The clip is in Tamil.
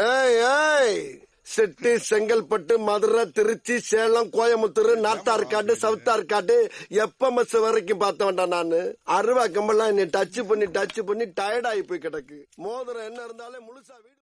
ஏய் ஏய் செட்டி செங்கல்பட்டு மதுரை திருச்சி சேலம் கோயம்புத்தூர் நார்த்தா காட்டு சவுத்தார் காட்டு எப்ப மஸ் வரைக்கும் பார்த்த வேண்டாம் நானு அருவா கம்பெல்லாம் என்னை டச் பண்ணி டச் பண்ணி டயர்ட் ஆகி போய் கிடக்கு மோதிரம் என்ன இருந்தாலும் முழுசா